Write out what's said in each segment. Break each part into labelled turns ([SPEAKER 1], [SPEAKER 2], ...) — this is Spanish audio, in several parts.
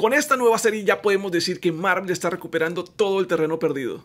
[SPEAKER 1] Con esta nueva serie ya podemos decir que Marvel está recuperando todo el terreno perdido.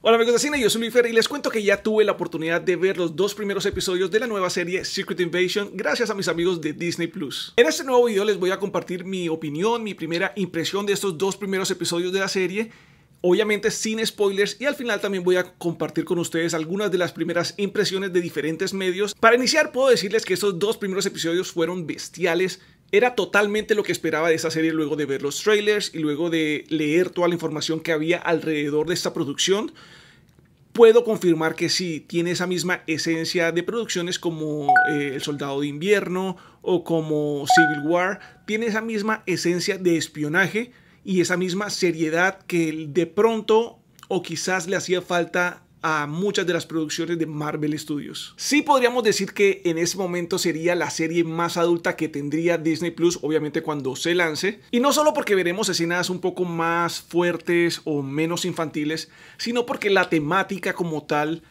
[SPEAKER 1] Hola amigos de cine, yo soy Ferrer y les cuento que ya tuve la oportunidad de ver los dos primeros episodios de la nueva serie Secret Invasion gracias a mis amigos de Disney Plus. En este nuevo video les voy a compartir mi opinión, mi primera impresión de estos dos primeros episodios de la serie obviamente sin spoilers y al final también voy a compartir con ustedes algunas de las primeras impresiones de diferentes medios. Para iniciar puedo decirles que esos dos primeros episodios fueron bestiales, era totalmente lo que esperaba de esta serie luego de ver los trailers y luego de leer toda la información que había alrededor de esta producción. Puedo confirmar que sí, tiene esa misma esencia de producciones como eh, El Soldado de Invierno o como Civil War. Tiene esa misma esencia de espionaje, y esa misma seriedad que de pronto o quizás le hacía falta a muchas de las producciones de Marvel Studios. Sí podríamos decir que en ese momento sería la serie más adulta que tendría Disney Plus, obviamente cuando se lance. Y no solo porque veremos escenas un poco más fuertes o menos infantiles, sino porque la temática como tal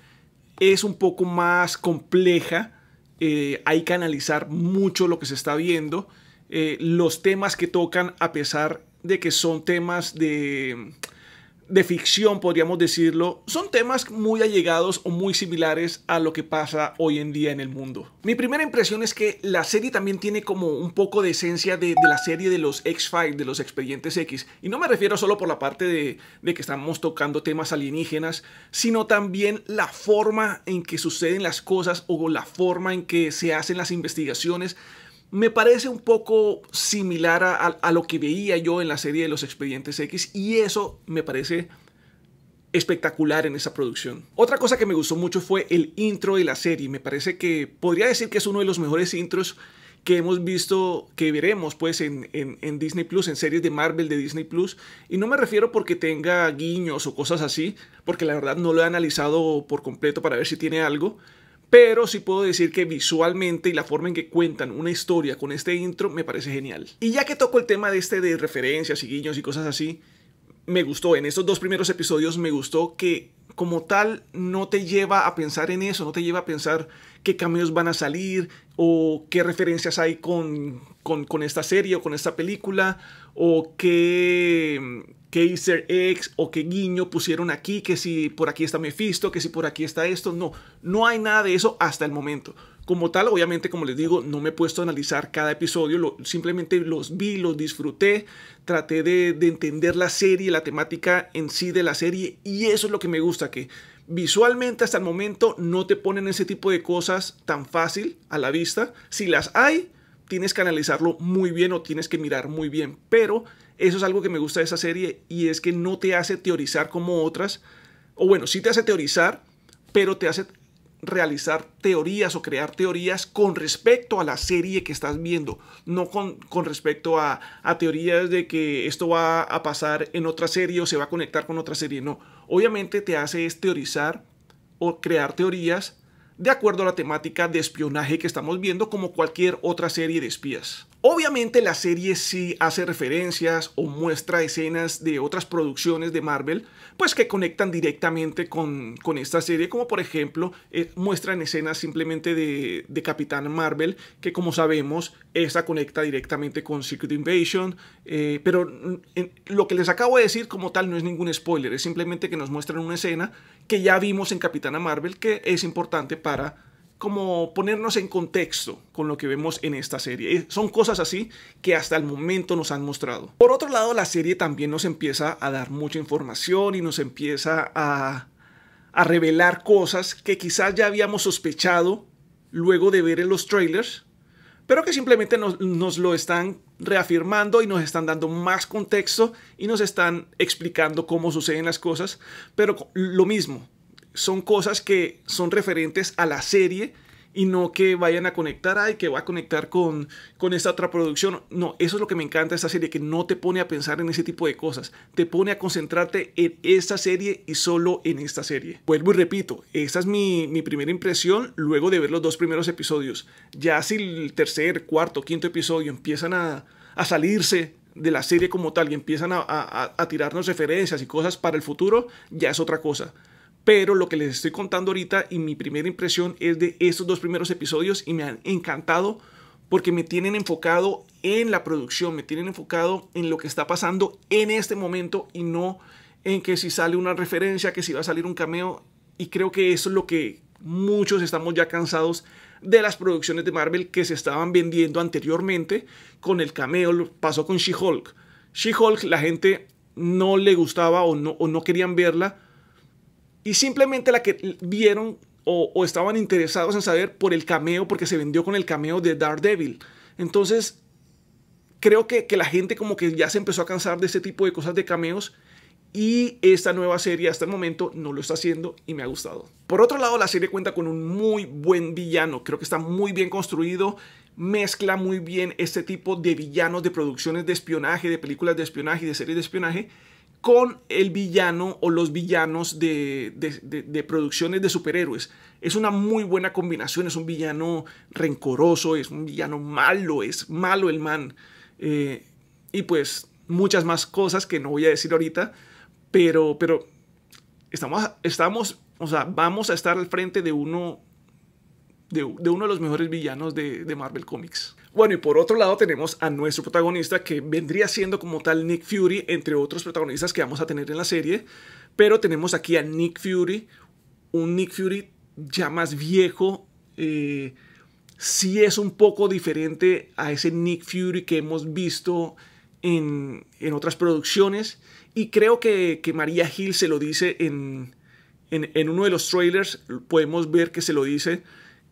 [SPEAKER 1] es un poco más compleja. Eh, hay que analizar mucho lo que se está viendo, eh, los temas que tocan a pesar de que son temas de, ficción, podríamos decirlo, son temas muy allegados o muy similares a lo que pasa hoy en día en el mundo. Mi primera impresión es que la serie también tiene como un poco de esencia de, la serie de los X-Files, de los Expedientes X. Y no me refiero solo por la parte de, de que estamos tocando temas alienígenas, sino también la forma en que suceden las cosas o la forma en que se hacen las investigaciones me parece un poco similar a, lo que veía yo en la serie de los expedientes X y eso me parece espectacular en esa producción. Otra cosa que me gustó mucho fue el intro de la serie. Me parece que podría decir que es uno de los mejores intros que hemos visto, que veremos pues en, en, Disney Plus, en series de Marvel de Disney Plus. Y no me refiero porque tenga guiños o cosas así, porque la verdad no lo he analizado por completo para ver si tiene algo pero sí puedo decir que visualmente y la forma en que cuentan una historia con este intro me parece genial. Y ya que toco el tema de este de referencias y guiños y cosas así, me gustó, en estos dos primeros episodios me gustó que como tal no te lleva a pensar en eso, no te lleva a pensar qué cambios van a salir o qué referencias hay con, con, con esta serie o con esta película o qué, qué easter eggs o qué guiño pusieron aquí, que si por aquí está Mephisto, que si por aquí está esto. No, no hay nada de eso hasta el momento. Como tal, obviamente, como les digo, no me he puesto a analizar cada episodio, lo, simplemente los vi, los disfruté, traté de entender la serie, la temática en sí de la serie y eso es lo que me gusta, que visualmente hasta el momento no te ponen ese tipo de cosas tan fácil a la vista. Si las hay, tienes que analizarlo muy bien o tienes que mirar muy bien, pero eso es algo que me gusta de esa serie y es que no te hace teorizar como otras, o bueno, sí te hace teorizar, pero te hace realizar teorías o crear teorías con respecto a la serie que estás viendo, no con, con respecto a, a, teorías de que esto va a pasar en otra serie o se va a conectar con otra serie, no. Obviamente te hace es teorizar o crear teorías de acuerdo a la temática de espionaje que estamos viendo como cualquier otra serie de espías. Obviamente la serie sí hace referencias o muestra escenas de otras producciones de Marvel, pues que conectan directamente con, con esta serie, como por ejemplo eh, muestran escenas simplemente de, Capitán Marvel, que como sabemos, esta conecta directamente con Secret Invasion, eh, pero lo que les acabo de decir como tal no es ningún spoiler, es simplemente que nos muestran una escena que ya vimos en Capitana Marvel que es importante para como ponernos en contexto con lo que vemos en esta serie. Eh, son cosas así que hasta el momento nos han mostrado. Por otro lado, la serie también nos empieza a dar mucha información y nos empieza a, a revelar cosas que quizás ya habíamos sospechado luego de ver en los trailers, pero que simplemente nos, nos lo están reafirmando y nos están dando más contexto y nos están explicando cómo suceden las cosas, pero lo mismo, son cosas que son referentes a la serie y no que vayan a conectar, ay, que va a conectar con, con esta otra producción. No, eso es lo que me encanta de esta serie, que no te pone a pensar en ese tipo de cosas, te pone a concentrarte en esta serie y solo en esta serie. Vuelvo y repito, esta es mi, primera impresión luego de ver los dos primeros episodios. Ya si el tercer, cuarto, quinto episodio empiezan a, a salirse de la serie como tal y empiezan a, a, a tirarnos referencias y cosas para el futuro, ya es otra cosa. Pero lo que les estoy contando ahorita y mi primera impresión es de estos dos primeros episodios y me han encantado porque me tienen enfocado en la producción, me tienen enfocado en lo que está pasando en este momento y no en que si sale una referencia, que si va a salir un cameo. Y creo que eso es lo que muchos estamos ya cansados de las producciones de Marvel que se estaban vendiendo anteriormente con el cameo. Pasó con She-Hulk. She-Hulk la gente no le gustaba o no, o no querían verla y simplemente la que vieron o, estaban interesados en saber por el cameo, porque se vendió con el cameo de Daredevil. Entonces, creo que, que la gente como que ya se empezó a cansar de ese tipo de cosas de cameos y esta nueva serie hasta el momento no lo está haciendo y me ha gustado. Por otro lado, la serie cuenta con un muy buen villano, creo que está muy bien construido, mezcla muy bien este tipo de villanos de producciones de espionaje, de películas de espionaje de series de espionaje con el villano o los villanos de, producciones de superhéroes. Es una muy buena combinación, es un villano rencoroso, es un villano malo, es malo el man. Eh, y pues muchas más cosas que no voy a decir ahorita, pero, pero estamos, estamos, o sea, vamos a estar al frente de uno de, uno de los mejores villanos de Marvel Comics. Bueno, y por otro lado tenemos a nuestro protagonista que vendría siendo como tal Nick Fury, entre otros protagonistas que vamos a tener en la serie, pero tenemos aquí a Nick Fury, un Nick Fury ya más viejo, eh, sí es un poco diferente a ese Nick Fury que hemos visto en, otras producciones y creo que, María Hill se lo dice en uno de los trailers, podemos ver que se lo dice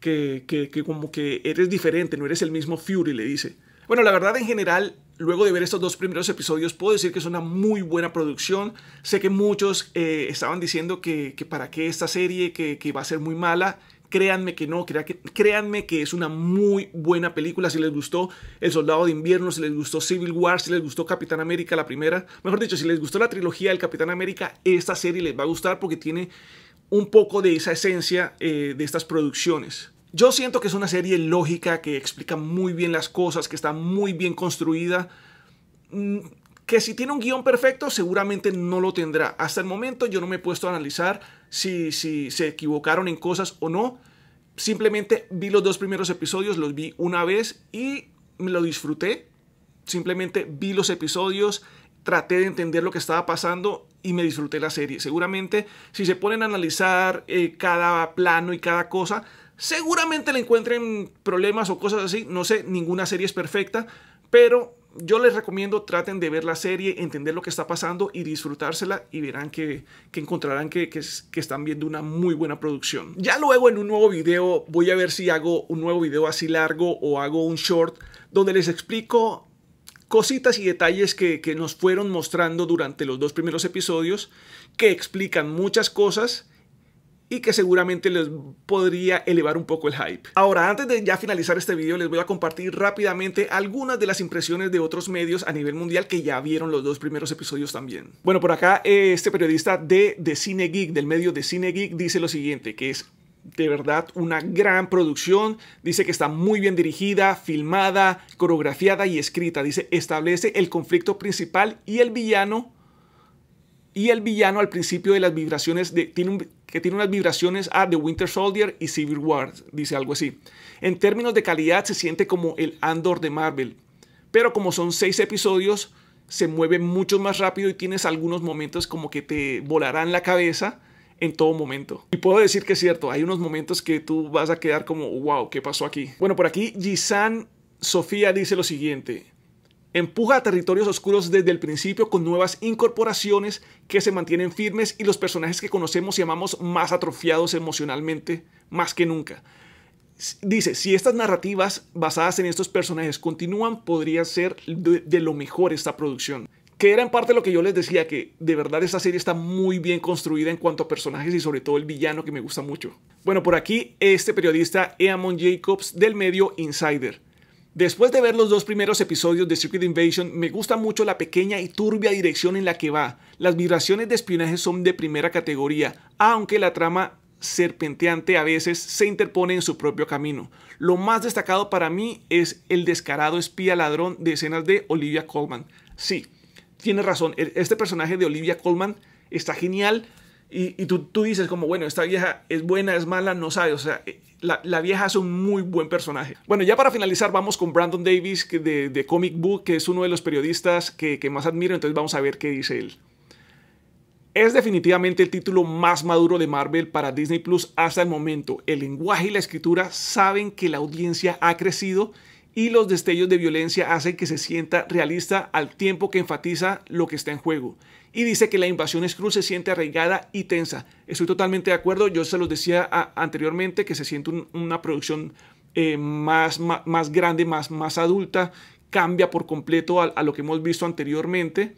[SPEAKER 1] que, como que eres diferente, no eres el mismo Fury, le dice. Bueno, la verdad en general, luego de ver estos dos primeros episodios, puedo decir que es una muy buena producción. Sé que muchos eh, estaban diciendo que, para qué esta serie, que, va a ser muy mala. Créanme que no, créanme que es una muy buena película. Si les gustó El Soldado de Invierno, si les gustó Civil War, si les gustó Capitán América la primera, mejor dicho, si les gustó la trilogía del Capitán América, esta serie les va a gustar porque tiene un poco de esa esencia eh, de estas producciones. Yo siento que es una serie lógica, que explica muy bien las cosas, que está muy bien construida. Mm, que si tiene un guión perfecto, seguramente no lo tendrá. Hasta el momento yo no me he puesto a analizar si, si se equivocaron en cosas o no. Simplemente vi los dos primeros episodios, los vi una vez y lo disfruté. Simplemente vi los episodios, traté de entender lo que estaba pasando y me disfruté la serie. Seguramente si se ponen a analizar eh, cada plano y cada cosa, Seguramente le encuentren problemas o cosas así, no sé, ninguna serie es perfecta, pero yo les recomiendo traten de ver la serie, entender lo que está pasando y disfrutársela y verán que, encontrarán que, están viendo una muy buena producción. Ya luego en un nuevo video voy a ver si hago un nuevo video así largo o hago un short donde les explico cositas y detalles que, que nos fueron mostrando durante los dos primeros episodios que explican muchas cosas y que seguramente les podría elevar un poco el hype. Ahora, antes de ya finalizar este video, les voy a compartir rápidamente algunas de las impresiones de otros medios a nivel mundial que ya vieron los dos primeros episodios también. Bueno, por acá eh, este periodista de, de Cine Geek, del medio de Cine Geek, dice lo siguiente, que es de verdad una gran producción. Dice que está muy bien dirigida, filmada, coreografiada y escrita. Dice, establece el conflicto principal y el villano. Y el villano al principio de las vibraciones de, tiene, un, que tiene unas vibraciones a ah, The Winter Soldier y Civil War, dice algo así. En términos de calidad se siente como el Andor de Marvel, pero como son seis episodios, se mueve mucho más rápido y tienes algunos momentos como que te volarán la cabeza en todo momento. Y puedo decir que es cierto, hay unos momentos que tú vas a quedar como, wow, ¿qué pasó aquí? Bueno, por aquí Gisan Sofía dice lo siguiente. Empuja a territorios oscuros desde el principio con nuevas incorporaciones que se mantienen firmes y los personajes que conocemos y amamos más atrofiados emocionalmente más que nunca. Dice, si estas narrativas basadas en estos personajes continúan, podría ser de, de lo mejor esta producción que era en parte lo que yo les decía, que de verdad esta serie está muy bien construida en cuanto a personajes y sobre todo el villano que me gusta mucho. Bueno, por aquí este periodista Eamon Jacobs del medio Insider. Después de ver los dos primeros episodios de Circuit Invasion, me gusta mucho la pequeña y turbia dirección en la que va. Las vibraciones de espionaje son de primera categoría, aunque la trama serpenteante a veces se interpone en su propio camino. Lo más destacado para mí es el descarado espía ladrón de escenas de Olivia Colman. Sí, tienes razón, e-, este personaje de Olivia Colman está genial y, tú, dices como, bueno, esta vieja es buena, es mala, no sabe, o sea, e-, la, vieja es un muy buen personaje. Bueno, ya para finalizar vamos con Brandon Davis de, Comic Book, que es uno de los periodistas que, que más admiro, entonces vamos a ver qué dice él. Es definitivamente el título más maduro de Marvel para Disney Plus hasta el momento. El lenguaje y la escritura saben que la audiencia ha crecido y los destellos de violencia hacen que se sienta realista al tiempo que enfatiza lo que está en juego. Y dice que la invasión Skrull se siente arraigada y tensa. Estoy totalmente de acuerdo, yo se los decía anteriormente que se siente una producción eh, más, más, grande, más, más adulta, cambia por completo a lo que hemos visto anteriormente.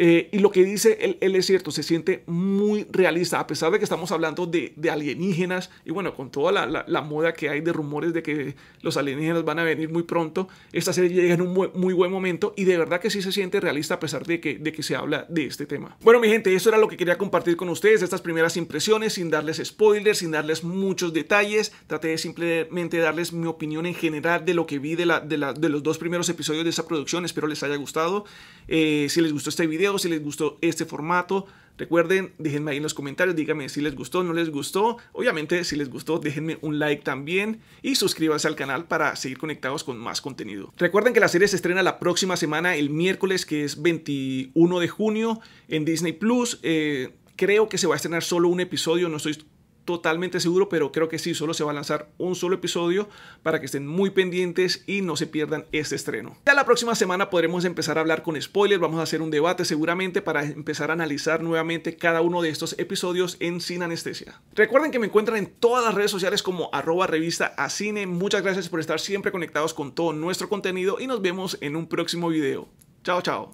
[SPEAKER 1] Eh, y lo que dice él, es cierto, se siente muy realista, a pesar de que estamos hablando de, alienígenas y bueno, con toda la, moda que hay de rumores de que los alienígenas van a venir muy pronto, esta serie llega en un muy, buen momento y de verdad que sí se siente realista a pesar de que, de que se habla de este tema. Bueno, mi gente, eso era lo que quería compartir con ustedes, estas primeras impresiones, sin darles spoilers, sin darles muchos detalles, traté de simplemente darles mi opinión en general de lo que vi de, la, de, los dos primeros episodios de esta producción, espero les haya gustado, eh, si les gustó este video, si les gustó este formato. Recuerden, déjenme ahí en los comentarios, díganme si les gustó, no les gustó. Obviamente, si les gustó, déjenme un like también y suscríbanse al canal para seguir conectados con más contenido. Recuerden que la serie se estrena la próxima semana, el miércoles, que es 21 de junio, en Disney Plus. Eh, creo que se va a estrenar solo un episodio, no estoy totalmente seguro, pero creo que sí, solo se va a lanzar un solo episodio para que estén muy pendientes y no se pierdan este estreno. Ya la próxima semana podremos empezar a hablar con spoilers, vamos a hacer un debate seguramente para empezar a analizar nuevamente cada uno de estos episodios en Sin Anestesia. Recuerden que me encuentran en todas las redes sociales como arroba revista a cine. Muchas gracias por estar siempre conectados con todo nuestro contenido y nos vemos en un próximo video. Chao, chao.